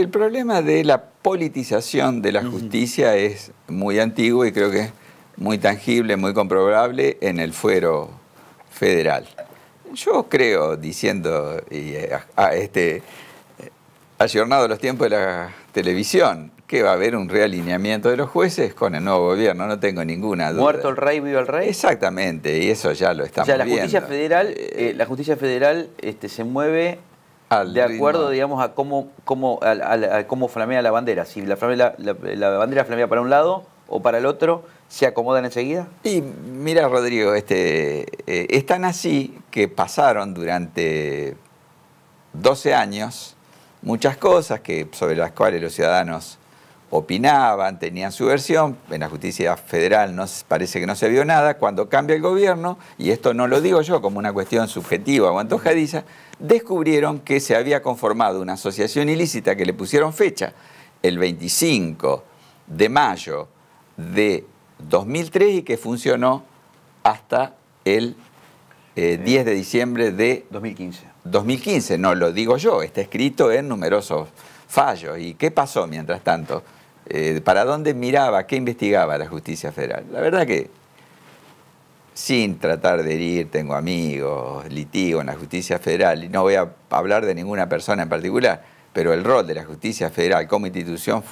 el problema de la politización de la justicia es muy antiguo y creo que es muy tangible, muy comprobable en el fuero federal. Yo creo, diciendo y eh, a, este, eh, los tiempos de la televisión, que va a haber un realineamiento de los jueces con el nuevo gobierno, no tengo ninguna duda. Muerto el rey, vivo el rey. Exactamente, y eso ya lo estamos viendo. O sea, la justicia federal, eh, la justicia federal este, se mueve de acuerdo, digamos, a cómo, cómo flamea la bandera. Si la, la, bandera flamea para un lado o para el otro, ¿se acomodan enseguida? Y mira, Rodrigo, este, eh, es tan así que pasaron durante 12 años muchas cosas que, sobre las cuales los ciudadanos opinaban, tenían su versión, en la justicia federal no, parece que no se vio nada, cuando cambia el gobierno, y esto no lo digo yo como una cuestión subjetiva o antojadiza, descubrieron que se había conformado una asociación ilícita que le pusieron fecha el 25 de mayo de 2003 y que funcionó hasta el 10 eh, eh, de diciembre de 2015. 2015, no lo digo yo, está escrito en numerosos fallos. ¿Y qué pasó mientras tanto? Eh, para dónde miraba, qué investigaba la justicia federal. La verdad que, sin tratar de herir, tengo amigos, litigo en la justicia federal, y no voy a hablar de ninguna persona en particular, pero el rol de la justicia federal como institución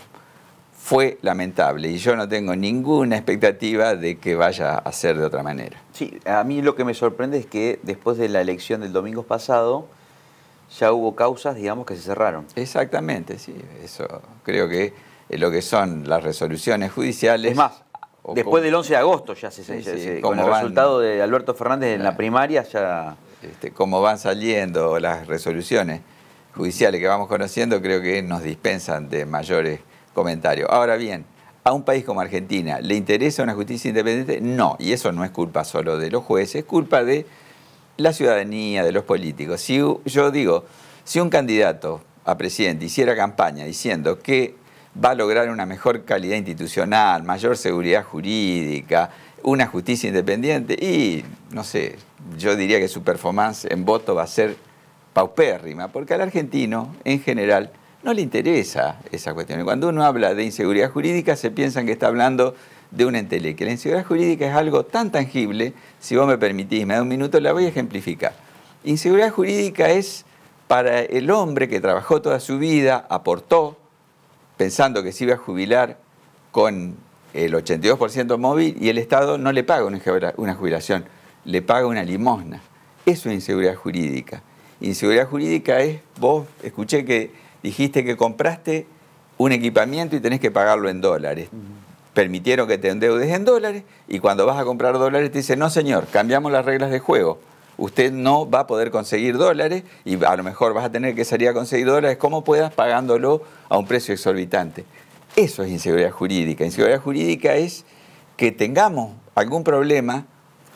fue lamentable y yo no tengo ninguna expectativa de que vaya a ser de otra manera. Sí, a mí lo que me sorprende es que después de la elección del domingo pasado ya hubo causas, digamos, que se cerraron. Exactamente, sí, eso creo que eh, lo que son las resoluciones judiciales. Es más, después del 11 de agosto ya se, como el resultado de Alberto Fernández en la ah. primaria ya... Este, como van saliendo las resoluciones judiciales que vamos conociendo, creo que nos dispensan de mayores comentarios. Ahora bien, a un país como Argentina, ¿le interesa una justicia independiente? No, y eso no es culpa solo de los jueces, es culpa de la ciudadanía, de los políticos. Si yo digo, si un candidato a presidente hiciera campaña diciendo que va a lograr una mejor calidad institucional, mayor seguridad jurídica, una justicia independiente y, no sé, yo diría que su performance en voto va a ser paupérrima, porque al argentino, en general, no le interesa esa cuestión. Y cuando uno habla de inseguridad jurídica, se piensan que está hablando de un enteleque. que la inseguridad jurídica es algo tan tangible, si vos me permitís, me da un minuto, la voy a ejemplificar. Inseguridad jurídica es para el hombre que trabajó toda su vida, aportó, pensando que se iba a jubilar con el 82% móvil y el Estado no le paga una jubilación, le paga una limosna. Eso es inseguridad jurídica. Inseguridad jurídica es, vos escuché que dijiste que compraste un equipamiento y tenés que pagarlo en dólares. Permitieron que te endeudes en dólares y cuando vas a comprar dólares te dicen, no señor, cambiamos las reglas de juego usted no va a poder conseguir dólares y a lo mejor vas a tener que salir a conseguir dólares como puedas pagándolo a un precio exorbitante. Eso es inseguridad jurídica. Inseguridad jurídica es que tengamos algún problema,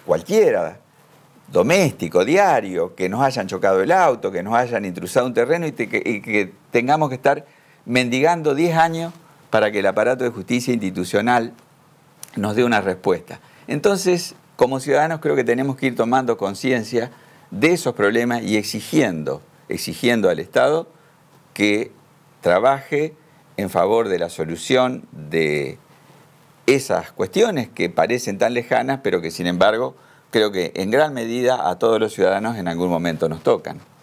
cualquiera, doméstico, diario, que nos hayan chocado el auto, que nos hayan intrusado un terreno y, que, que tengamos que estar mendigando 10 años para que el aparato de justicia institucional nos dé una respuesta. Entonces, como ciudadanos creo que tenemos que ir tomando conciencia de esos problemas y exigiendo, exigiendo al Estado que trabaje en favor de la solución de esas cuestiones que parecen tan lejanas, pero que sin embargo creo que en gran medida a todos los ciudadanos en algún momento nos tocan.